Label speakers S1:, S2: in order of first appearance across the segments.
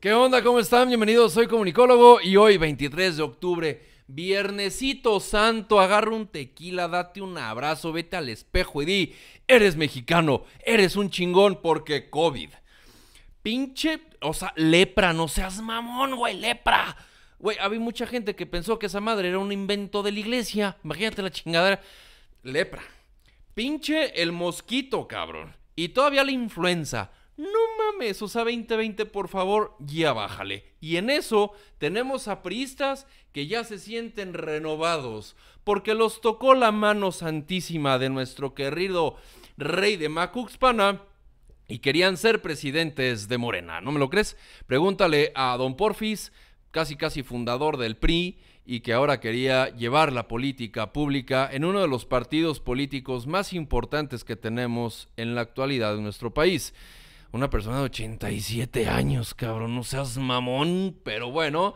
S1: ¿Qué onda? ¿Cómo están? Bienvenidos, soy comunicólogo y hoy 23 de octubre, viernesito santo, agarra un tequila, date un abrazo, vete al espejo y di, eres mexicano, eres un chingón porque COVID. Pinche, o sea, lepra, no seas mamón, güey, lepra. Güey, había mucha gente que pensó que esa madre era un invento de la iglesia. Imagínate la chingadera. Lepra. Pinche el mosquito, cabrón. Y todavía la influenza. No mames, o 2020, por favor, ya bájale. Y en eso tenemos a priistas que ya se sienten renovados, porque los tocó la mano santísima de nuestro querido rey de Macuxpana y querían ser presidentes de Morena. ¿No me lo crees? Pregúntale a don Porfis, casi casi fundador del PRI y que ahora quería llevar la política pública en uno de los partidos políticos más importantes que tenemos en la actualidad en nuestro país una persona de 87 años, cabrón, no seas mamón, pero bueno.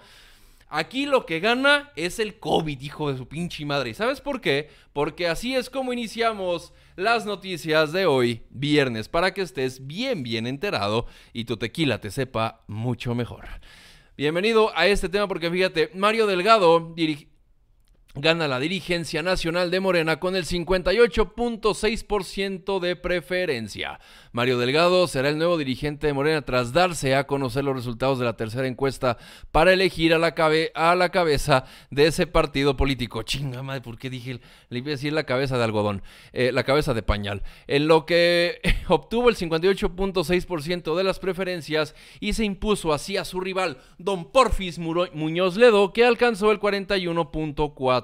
S1: Aquí lo que gana es el COVID, hijo de su pinche madre. ¿Y sabes por qué? Porque así es como iniciamos las noticias de hoy, viernes, para que estés bien, bien enterado y tu tequila te sepa mucho mejor. Bienvenido a este tema porque fíjate, Mario Delgado, gana la dirigencia nacional de Morena con el 58.6% de preferencia. Mario Delgado será el nuevo dirigente de Morena tras darse a conocer los resultados de la tercera encuesta para elegir a la, cabe a la cabeza de ese partido político. Chinga madre, ¿por qué dije? Le iba a decir la cabeza de algodón, eh, la cabeza de pañal. En lo que obtuvo el 58.6% de las preferencias y se impuso así a su rival, don Porfis Muñoz Ledo, que alcanzó el 41.4%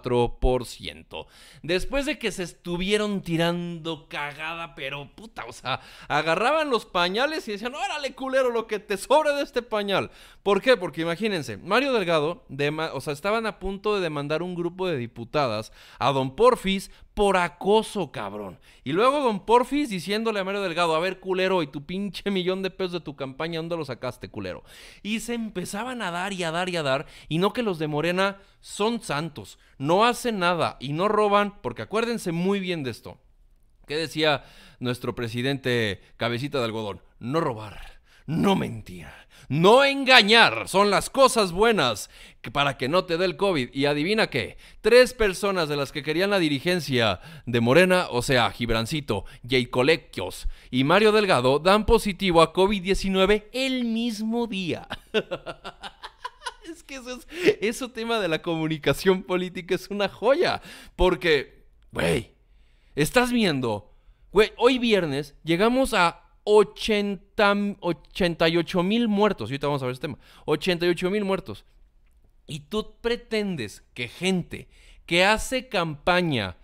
S1: ciento. Después de que se estuvieron tirando cagada, pero puta, o sea, agarraban los pañales y decían, órale culero, lo que te sobra de este pañal. ¿Por qué? Porque imagínense, Mario Delgado, de, o sea, estaban a punto de demandar un grupo de diputadas a don Porfis por acoso, cabrón. Y luego Don Porfis diciéndole a Mario Delgado, a ver, culero, y tu pinche millón de pesos de tu campaña, ¿dónde lo sacaste, culero? Y se empezaban a dar y a dar y a dar, y no que los de Morena son santos, no hacen nada y no roban, porque acuérdense muy bien de esto. ¿Qué decía nuestro presidente cabecita de algodón? No robar no mentir, no engañar. Son las cosas buenas para que no te dé el COVID. Y adivina qué, tres personas de las que querían la dirigencia de Morena, o sea, Gibrancito, Colecchios y Mario Delgado, dan positivo a COVID-19 el mismo día. es que eso, es, eso tema de la comunicación política es una joya. Porque, güey, estás viendo... Güey, hoy viernes llegamos a 80, 88 mil muertos. Y ahorita vamos a ver este tema. 88 mil muertos. Y tú pretendes que gente que hace campaña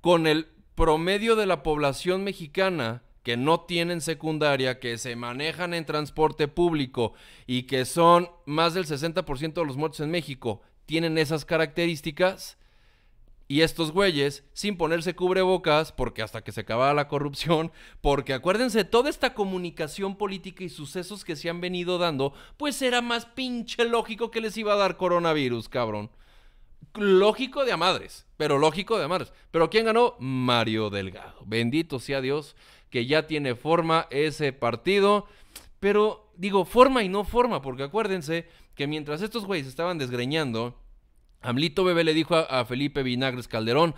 S1: con el promedio de la población mexicana, que no tienen secundaria, que se manejan en transporte público y que son más del 60% de los muertos en México, tienen esas características, y estos güeyes, sin ponerse cubrebocas, porque hasta que se acababa la corrupción, porque acuérdense, toda esta comunicación política y sucesos que se han venido dando, pues era más pinche lógico que les iba a dar coronavirus, cabrón. Lógico de amadres, pero lógico de amadres. Pero ¿quién ganó? Mario Delgado. Bendito sea Dios que ya tiene forma ese partido. Pero digo, forma y no forma, porque acuérdense que mientras estos güeyes estaban desgreñando Amlito Bebé le dijo a, Felipe Vinagres Calderón,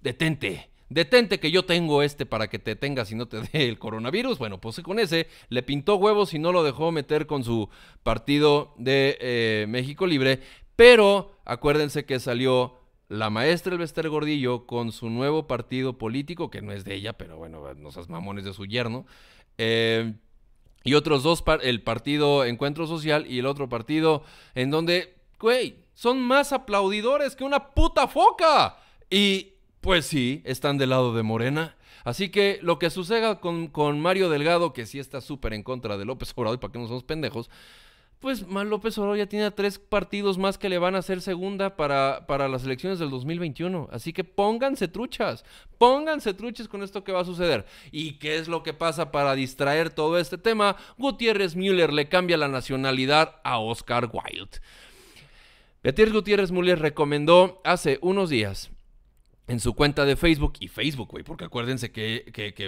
S1: detente, detente que yo tengo este para que te tengas si no te dé el coronavirus. Bueno, pues con ese le pintó huevos y no lo dejó meter con su partido de eh, México Libre. Pero acuérdense que salió la maestra Elbester Gordillo con su nuevo partido político, que no es de ella, pero bueno, no seas mamones de su yerno. Eh, y otros dos, el partido Encuentro Social y el otro partido en donde, güey, son más aplaudidores que una puta foca. Y pues sí, están del lado de Morena. Así que lo que suceda con, con Mario Delgado, que sí está súper en contra de López Obrador, para que no somos pendejos, pues López Obrador ya tiene tres partidos más que le van a hacer segunda para, para, las elecciones del 2021. Así que pónganse truchas, pónganse truchas con esto que va a suceder. ¿Y qué es lo que pasa para distraer todo este tema? Gutiérrez Müller le cambia la nacionalidad a Oscar Wilde. Beatriz Gutiérrez Muller recomendó hace unos días en su cuenta de Facebook y Facebook, güey, porque acuérdense que,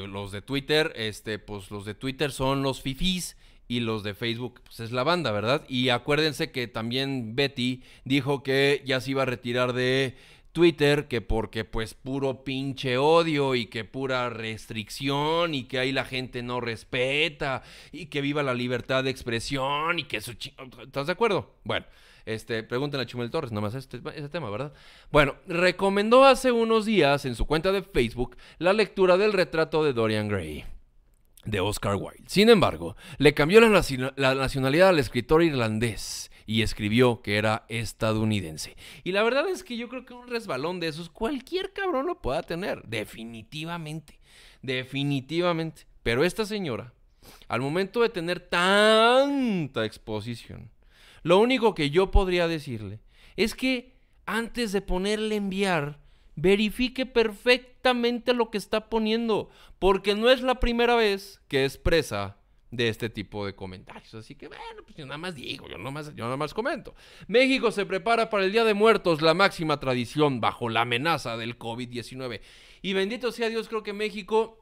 S1: los de Twitter, este, pues los de Twitter son los fifis y los de Facebook, pues es la banda, ¿verdad? Y acuérdense que también Betty dijo que ya se iba a retirar de Twitter, que porque pues puro pinche odio y que pura restricción y que ahí la gente no respeta y que viva la libertad de expresión y que su... ¿Estás de acuerdo? Bueno. Este, pregúntenle a Chumel Torres, nomás este, ese tema, ¿verdad? Bueno, recomendó hace unos días en su cuenta de Facebook la lectura del retrato de Dorian Gray de Oscar Wilde. Sin embargo, le cambió la nacionalidad al escritor irlandés y escribió que era estadounidense. Y la verdad es que yo creo que un resbalón de esos cualquier cabrón lo pueda tener, definitivamente, definitivamente. Pero esta señora, al momento de tener tanta exposición, lo único que yo podría decirle es que antes de ponerle enviar, verifique perfectamente lo que está poniendo, porque no es la primera vez que expresa de este tipo de comentarios. Así que bueno, pues yo nada más digo, yo nada más, yo nada más comento. México se prepara para el Día de Muertos, la máxima tradición bajo la amenaza del COVID-19. Y bendito sea Dios, creo que México,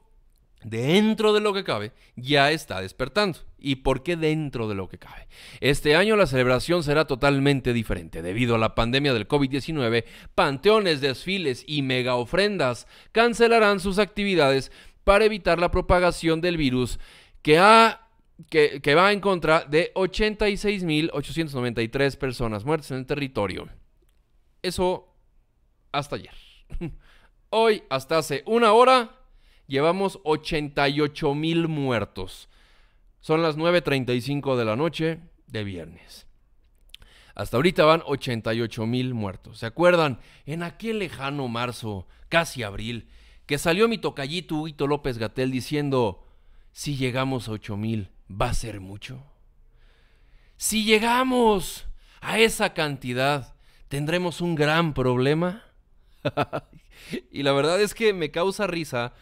S1: dentro de lo que cabe, ya está despertando y por qué dentro de lo que cabe. Este año la celebración será totalmente diferente. Debido a la pandemia del COVID-19, panteones, desfiles y mega ofrendas cancelarán sus actividades para evitar la propagación del virus que ha que, que, va en contra de 86.893 personas muertas en el territorio. Eso hasta ayer. Hoy, hasta hace una hora, llevamos 88.000 muertos. Son las 9.35 de la noche de viernes. Hasta ahorita van 88.000 mil muertos. ¿Se acuerdan? En aquel lejano marzo, casi abril, que salió mi tocallito Huito López Gatel diciendo, si llegamos a 8.000, mil, ¿va a ser mucho? Si llegamos a esa cantidad, ¿tendremos un gran problema? y la verdad es que me causa risa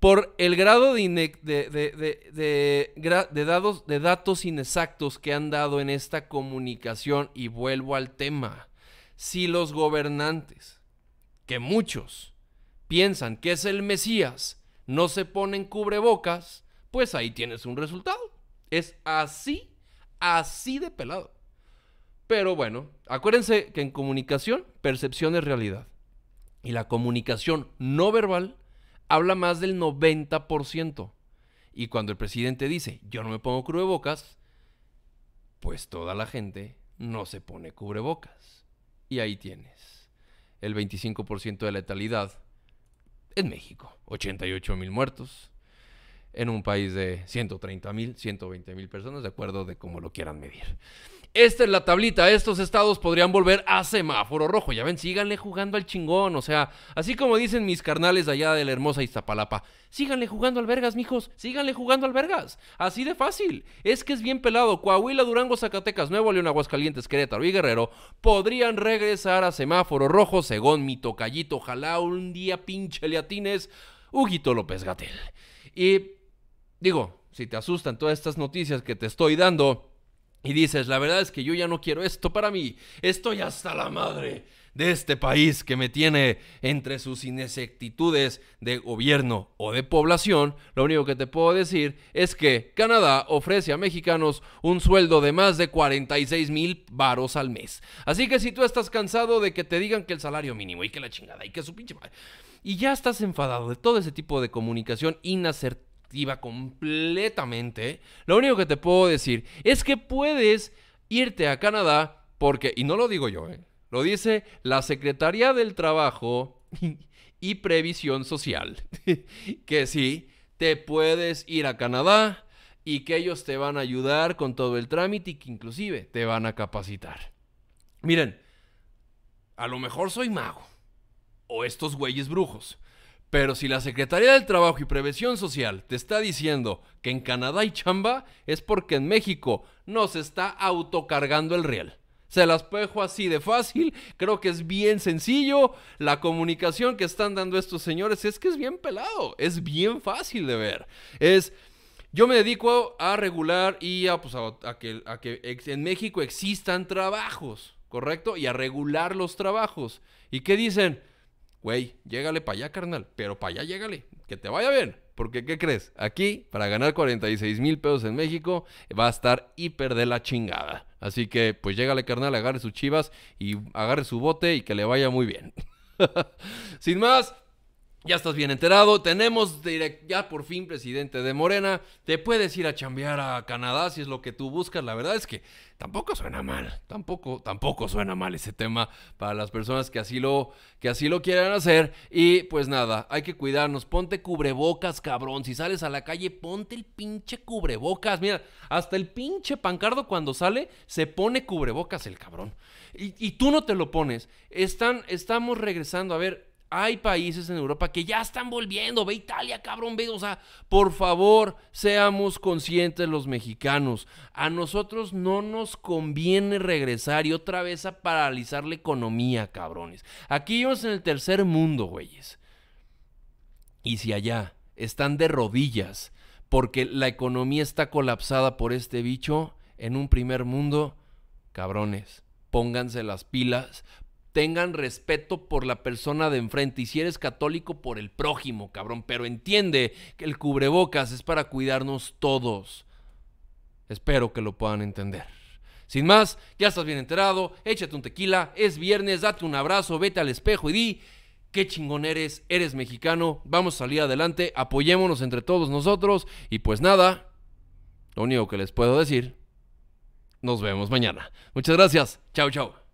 S1: por el grado de, datos inexactos que han dado en esta comunicación, y vuelvo al tema, si los gobernantes, que muchos piensan que es el Mesías, no se ponen cubrebocas, pues ahí tienes un resultado. Es así, así de pelado. Pero bueno, acuérdense que en comunicación, percepción es realidad. Y la comunicación no verbal habla más del 90%. Y cuando el presidente dice, yo no me pongo cubrebocas, pues toda la gente no se pone cubrebocas. Y ahí tienes el 25% de letalidad en México. 88 mil muertos, en un país de 130 mil, 120 mil personas, de acuerdo de cómo lo quieran medir. Esta es la tablita. Estos estados podrían volver a semáforo rojo. Ya ven, síganle jugando al chingón. O sea, así como dicen mis carnales allá de la hermosa Iztapalapa. Síganle jugando al vergas, mijos. Síganle jugando al vergas. Así de fácil. Es que es bien pelado. Coahuila, Durango, Zacatecas, Nuevo León, Aguascalientes, Querétaro y Guerrero podrían regresar a semáforo rojo según mi tocallito. Ojalá un día pinche leatines. Huguito López Gatel. Y digo, si te asustan todas estas noticias que te estoy dando y dices, la verdad es que yo ya no quiero esto para mí, estoy hasta la madre de este país que me tiene entre sus inexactitudes de gobierno o de población, lo único que te puedo decir es que Canadá ofrece a mexicanos un sueldo de más de 46 mil varos al mes. Así que si tú estás cansado de que te digan que el salario mínimo y que la chingada y que su pinche madre, y ya estás enfadado de todo ese tipo de comunicación inacertada, completamente. Lo único que te puedo decir es que puedes irte a Canadá porque, y no lo digo yo, ¿eh? lo dice la Secretaría del Trabajo y Previsión Social, que si te puedes ir a Canadá y que ellos te van a ayudar con todo el trámite y que inclusive te van a capacitar. Miren, a lo mejor soy mago o estos güeyes brujos, pero si la Secretaría del Trabajo y Prevención Social te está diciendo que en Canadá hay chamba, es porque en México no se está autocargando el real. Se las pejo así de fácil, creo que es bien sencillo. La comunicación que están dando estos señores es que es bien pelado, es bien fácil de ver. Es yo me dedico a regular y pues, que, a que en México existan trabajos, ¿correcto? Y a regular los trabajos. ¿Y qué dicen? güey, llégale para allá, carnal, pero para allá llégale, que te vaya bien. Porque, ¿qué crees? Aquí, para ganar 46 mil pesos en México, va a estar hiper de la chingada. Así que, pues llégale, carnal, agarre sus chivas y agarre su bote y que le vaya muy bien. Sin más, ya estás bien enterado. Tenemos ya por fin presidente de Morena. Te puedes ir a chambear a Canadá si es lo que tú buscas. La verdad es que tampoco suena mal. Tampoco, tampoco suena mal ese tema para las personas que así lo, que así lo quieran hacer. Y pues nada, hay que cuidarnos. Ponte cubrebocas, cabrón. Si sales a la calle, ponte el pinche cubrebocas. Mira, hasta el pinche pancardo cuando sale se pone cubrebocas el cabrón. Y, tú no te lo pones. Están, estamos regresando. A ver, hay países en Europa que ya están volviendo. Ve Italia, cabrón, ve. O sea, por favor, seamos conscientes los mexicanos. A nosotros no nos conviene regresar y otra vez a paralizar la economía, cabrones. Aquí vivimos en el tercer mundo, güeyes. Y si allá están de rodillas porque la economía está colapsada por este bicho, en un primer mundo, cabrones pónganse las pilas, tengan respeto por la persona de enfrente. Y si eres católico, por el prójimo, cabrón. Pero entiende que el cubrebocas es para cuidarnos todos. Espero que lo puedan entender. Sin más, ya estás bien enterado, échate un tequila, es viernes, date un abrazo, vete al espejo y di, qué chingón eres, eres mexicano, vamos a salir adelante, apoyémonos entre todos nosotros y pues nada, lo único que les puedo decir, nos vemos mañana. Muchas gracias, chao chao.